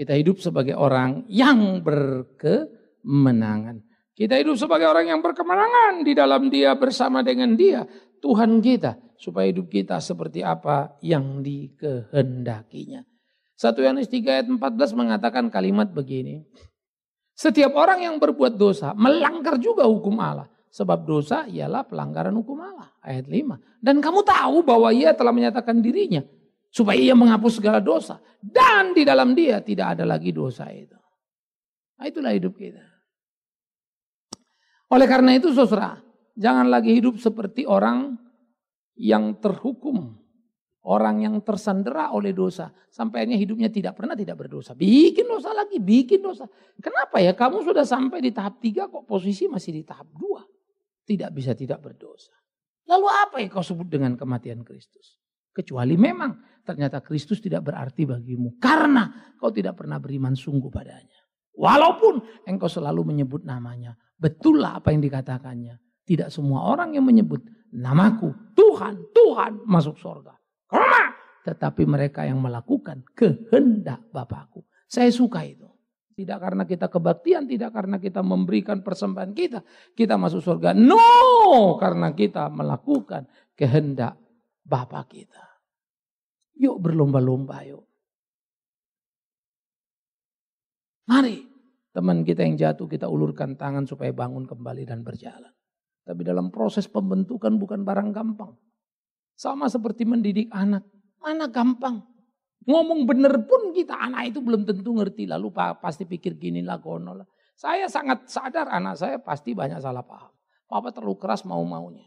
kita hidup sebagai orang yang berkemenangan. Kita hidup sebagai orang yang berkemenangan di dalam dia bersama dengan dia. Tuhan kita. Supaya hidup kita seperti apa yang dikehendakinya. Satu Yohanes 3 ayat 14 mengatakan kalimat begini. Setiap orang yang berbuat dosa melanggar juga hukum Allah. Sebab dosa ialah pelanggaran hukum Allah. Ayat 5. Dan kamu tahu bahwa ia telah menyatakan dirinya supaya ia menghapus segala dosa dan di dalam dia tidak ada lagi dosa itu. Nah, itulah hidup kita. Oleh karena itu saudara, jangan lagi hidup seperti orang yang terhukum, orang yang tersandera oleh dosa, sampainya hidupnya tidak pernah tidak berdosa. Bikin dosa lagi, bikin dosa. Kenapa ya kamu sudah sampai di tahap tiga kok posisi masih di tahap dua? Tidak bisa tidak berdosa. Lalu apa yang kau sebut dengan kematian Kristus? Kecuali memang ternyata Kristus tidak berarti bagimu. Karena kau tidak pernah beriman sungguh padanya. Walaupun engkau selalu menyebut namanya. Betullah apa yang dikatakannya. Tidak semua orang yang menyebut namaku. Tuhan, Tuhan masuk surga. Tetapi mereka yang melakukan kehendak Bapakku. Saya suka itu. Tidak karena kita kebaktian, tidak karena kita memberikan persembahan kita. Kita masuk surga. No! Karena kita melakukan kehendak Bapak kita. Yuk berlomba-lomba yuk. Mari teman kita yang jatuh kita ulurkan tangan supaya bangun kembali dan berjalan. Tapi dalam proses pembentukan bukan barang gampang. Sama seperti mendidik anak. Mana gampang? Ngomong bener pun kita anak itu belum tentu ngerti. Lalu pasti pikir gini lah kono lah. Saya sangat sadar anak saya pasti banyak salah paham. Papa terlalu keras mau-maunya.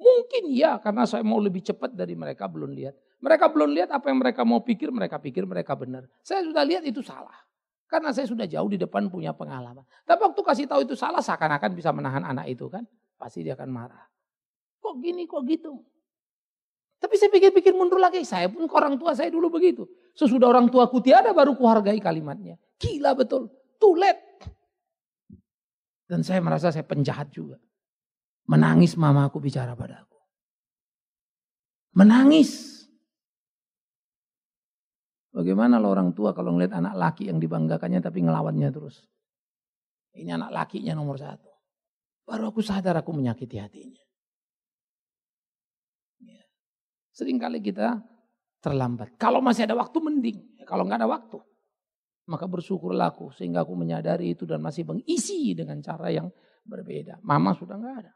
Mungkin ya karena saya mau lebih cepat dari mereka belum lihat. Mereka belum lihat apa yang mereka mau pikir, mereka pikir mereka benar. Saya sudah lihat itu salah. Karena saya sudah jauh di depan punya pengalaman. Tapi waktu kasih tahu itu salah, seakan-akan bisa menahan anak itu kan. Pasti dia akan marah. Kok gini, kok gitu? Tapi saya pikir-pikir mundur lagi. Saya pun ke orang tua saya dulu begitu. Sesudah orang tua ku tiada baru ku hargai kalimatnya. Gila betul. Tulet. Dan saya merasa saya penjahat juga. Menangis mamaku bicara padaku. Menangis. Bagaimana lo orang tua kalau ngeliat anak laki yang dibanggakannya tapi ngelawannya terus. Ini anak lakinya nomor satu. Baru aku sadar aku menyakiti hatinya. Ya. Seringkali kita terlambat. Kalau masih ada waktu mending. kalau nggak ada waktu. Maka bersyukurlah aku sehingga aku menyadari itu dan masih mengisi dengan cara yang berbeda. Mama sudah nggak ada.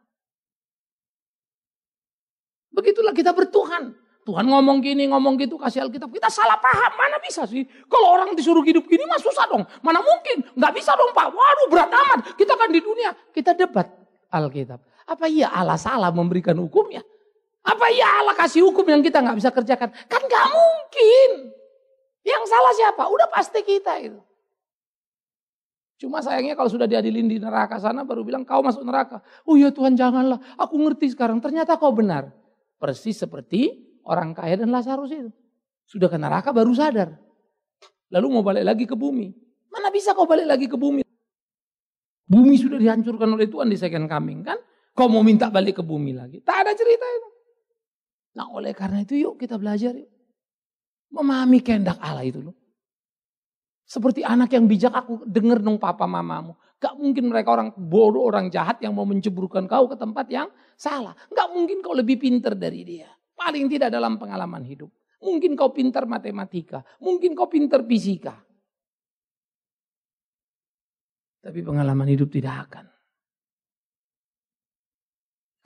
Begitulah kita bertuhan. Tuhan ngomong gini, ngomong gitu, kasih Alkitab. Kita salah paham, mana bisa sih? Kalau orang disuruh hidup gini mah susah dong. Mana mungkin? Nggak bisa dong Pak. Waduh berat amat. Kita kan di dunia, kita debat Alkitab. Apa iya Allah salah memberikan hukumnya? Apa iya Allah kasih hukum yang kita nggak bisa kerjakan? Kan nggak mungkin. Yang salah siapa? Udah pasti kita itu. Cuma sayangnya kalau sudah diadilin di neraka sana baru bilang kau masuk neraka. Oh iya Tuhan janganlah, aku ngerti sekarang ternyata kau benar. Persis seperti orang kaya dan Lazarus itu. Sudah ke neraka baru sadar. Lalu mau balik lagi ke bumi. Mana bisa kau balik lagi ke bumi? Bumi sudah dihancurkan oleh Tuhan di second coming kan? Kau mau minta balik ke bumi lagi? Tak ada cerita itu. Nah oleh karena itu yuk kita belajar yuk. Memahami kehendak Allah itu loh. Seperti anak yang bijak aku dengar dong papa mamamu. Gak mungkin mereka orang bodoh, orang jahat yang mau menceburkan kau ke tempat yang salah. Gak mungkin kau lebih pinter dari dia. Paling tidak dalam pengalaman hidup. Mungkin kau pintar matematika, mungkin kau pintar fisika. Tapi pengalaman hidup tidak akan.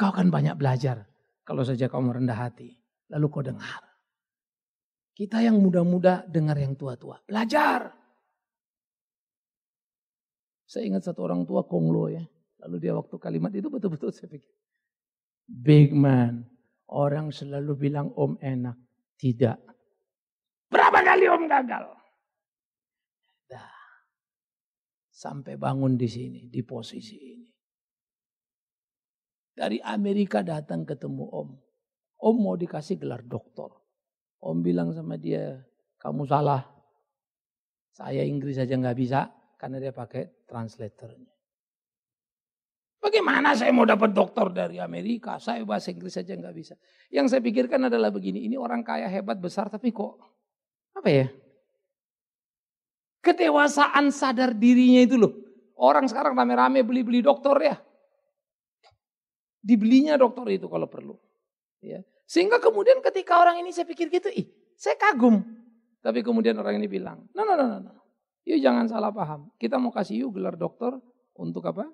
Kau akan banyak belajar kalau saja kau merendah hati. Lalu kau dengar. Kita yang muda-muda dengar yang tua-tua. Belajar. Saya ingat satu orang tua Konglo ya. Lalu dia waktu kalimat itu betul-betul saya pikir. Big man, Orang selalu bilang om enak. Tidak. Berapa kali om gagal? Dah. Sampai bangun di sini, di posisi ini. Dari Amerika datang ketemu om. Om mau dikasih gelar doktor. Om bilang sama dia, kamu salah. Saya Inggris aja nggak bisa karena dia pakai translatornya. Bagaimana saya mau dapat dokter dari Amerika? Saya bahasa Inggris saja nggak bisa. Yang saya pikirkan adalah begini, ini orang kaya hebat besar tapi kok apa ya? Ketewasaan sadar dirinya itu loh. Orang sekarang rame-rame beli-beli dokter ya. Dibelinya dokter itu kalau perlu. Ya. Sehingga kemudian ketika orang ini saya pikir gitu, ih saya kagum. Tapi kemudian orang ini bilang, no, no, no, no. no. Yuk jangan salah paham. Kita mau kasih yuk gelar dokter untuk apa?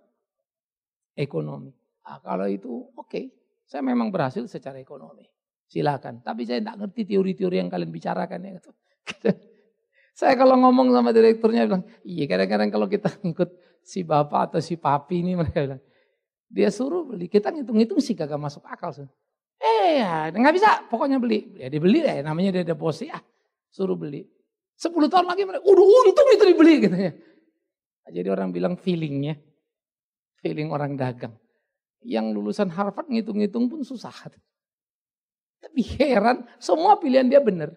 ekonomi. Nah, kalau itu oke, okay. saya memang berhasil secara ekonomi. Silakan. Tapi saya tidak ngerti teori-teori yang kalian bicarakan ya. saya kalau ngomong sama direkturnya bilang, iya kadang-kadang kalau kita ngikut si bapak atau si papi ini mereka bilang, dia suruh beli. Kita ngitung-ngitung sih gak masuk akal. Sih. Eh ya, nggak bisa, pokoknya beli. Ya dibeli ya, namanya dia deposit ya. Suruh beli. Sepuluh tahun lagi mereka, udah untung itu dibeli gitu Jadi orang bilang feelingnya feeling orang dagang. Yang lulusan Harvard ngitung-ngitung pun susah. Tapi heran, semua pilihan dia benar.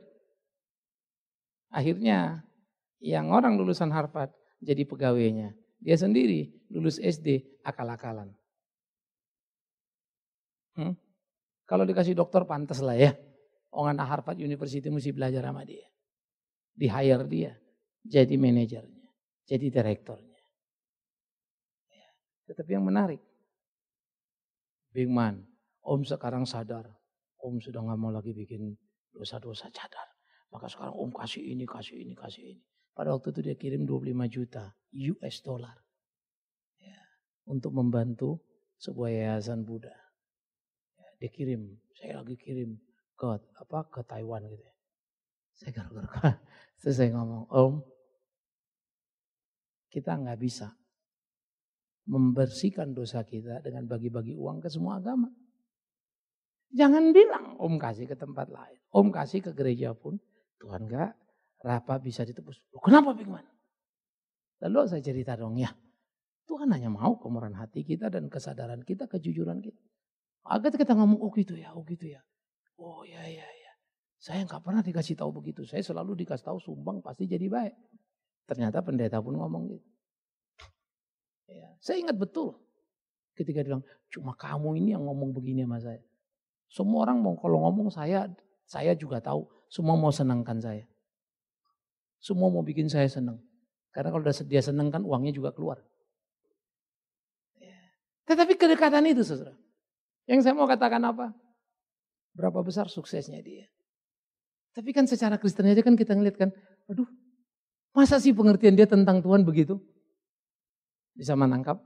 Akhirnya yang orang lulusan Harvard jadi pegawainya. Dia sendiri lulus SD akal-akalan. Hmm? Kalau dikasih dokter pantas lah ya. anak Harvard University mesti belajar sama dia. Di hire dia. Jadi manajernya. Jadi direkturnya. Tetapi yang menarik, Bingman, Om sekarang sadar, Om sudah nggak mau lagi bikin dosa-dosa cadar. Maka sekarang Om kasih ini, kasih ini, kasih ini. Pada waktu itu dia kirim 25 juta US dollar ya, untuk membantu sebuah yayasan Buddha. Ya, dia kirim, saya lagi kirim ke apa ke Taiwan gitu ya. Saya gara-gara saya ngomong, Om, kita nggak bisa membersihkan dosa kita dengan bagi-bagi uang ke semua agama. Jangan bilang om kasih ke tempat lain. Om kasih ke gereja pun Tuhan gak rapa bisa ditebus. Loh, kenapa Bigman? Lalu saya cerita dong ya. Tuhan hanya mau kemurahan hati kita dan kesadaran kita, kejujuran kita. Agar kita ngomong, oh gitu ya, oh gitu ya. Oh ya, ya, ya. Saya nggak pernah dikasih tahu begitu. Saya selalu dikasih tahu sumbang pasti jadi baik. Ternyata pendeta pun ngomong gitu. Ya, saya ingat betul ketika dia bilang, cuma kamu ini yang ngomong begini sama saya. Semua orang mau kalau ngomong saya, saya juga tahu. Semua mau senangkan saya. Semua mau bikin saya senang. Karena kalau sudah dia senang kan uangnya juga keluar. Ya. Tetapi kedekatan itu saudara. Yang saya mau katakan apa? Berapa besar suksesnya dia. Tapi kan secara Kristen aja kan kita ngeliat kan, aduh masa sih pengertian dia tentang Tuhan begitu? Bisa menangkap?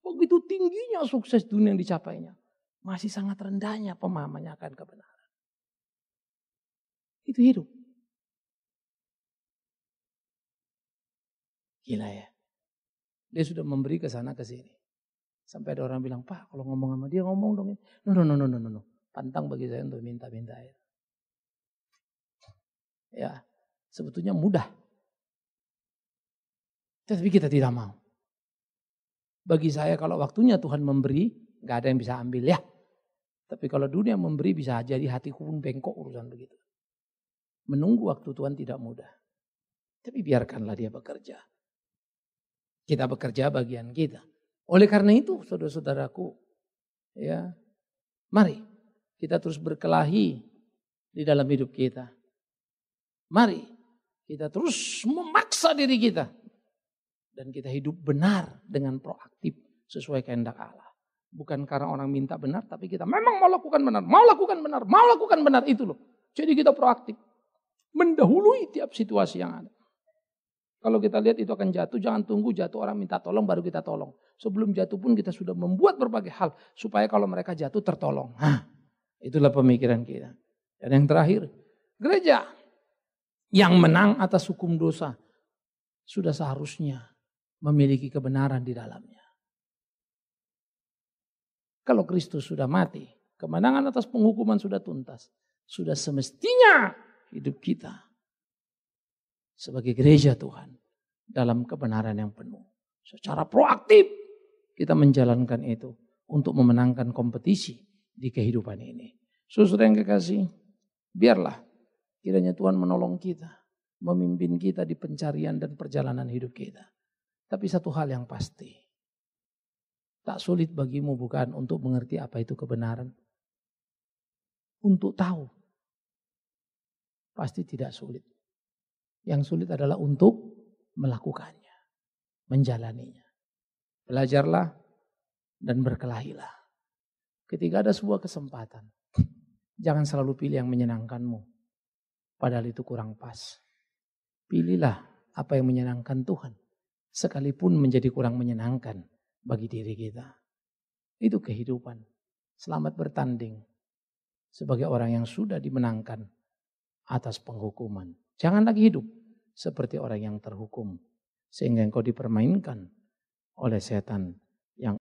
Begitu tingginya sukses dunia yang dicapainya. Masih sangat rendahnya pemahamannya akan kebenaran. Itu hidup. Gila ya. Dia sudah memberi ke sana ke sini. Sampai ada orang bilang, Pak kalau ngomong sama dia ngomong dong. No, no, no, no, no, no. no. Pantang bagi saya untuk minta-minta ya. Ya, sebetulnya mudah. tapi kita tidak mau. Bagi saya kalau waktunya Tuhan memberi, nggak ada yang bisa ambil ya. Tapi kalau dunia memberi bisa jadi hatiku pun bengkok urusan begitu. Menunggu waktu Tuhan tidak mudah. Tapi biarkanlah dia bekerja. Kita bekerja bagian kita. Oleh karena itu saudara-saudaraku, ya mari kita terus berkelahi di dalam hidup kita. Mari kita terus memaksa diri kita dan kita hidup benar dengan proaktif sesuai kehendak Allah. Bukan karena orang minta benar, tapi kita memang mau lakukan benar, mau lakukan benar, mau lakukan benar itu loh. Jadi kita proaktif. Mendahului tiap situasi yang ada. Kalau kita lihat itu akan jatuh, jangan tunggu jatuh orang minta tolong baru kita tolong. Sebelum jatuh pun kita sudah membuat berbagai hal supaya kalau mereka jatuh tertolong. Hah, itulah pemikiran kita. Dan yang terakhir, gereja yang menang atas hukum dosa sudah seharusnya memiliki kebenaran di dalamnya. Kalau Kristus sudah mati, kemenangan atas penghukuman sudah tuntas. Sudah semestinya hidup kita sebagai gereja Tuhan dalam kebenaran yang penuh. Secara proaktif kita menjalankan itu untuk memenangkan kompetisi di kehidupan ini. Saudara yang kekasih, biarlah kiranya Tuhan menolong kita, memimpin kita di pencarian dan perjalanan hidup kita. Tapi satu hal yang pasti. Tak sulit bagimu bukan untuk mengerti apa itu kebenaran. Untuk tahu. Pasti tidak sulit. Yang sulit adalah untuk melakukannya. Menjalaninya. Belajarlah dan berkelahilah. Ketika ada sebuah kesempatan. Jangan selalu pilih yang menyenangkanmu. Padahal itu kurang pas. Pilihlah apa yang menyenangkan Tuhan sekalipun menjadi kurang menyenangkan bagi diri kita. Itu kehidupan. Selamat bertanding sebagai orang yang sudah dimenangkan atas penghukuman. Jangan lagi hidup seperti orang yang terhukum sehingga engkau dipermainkan oleh setan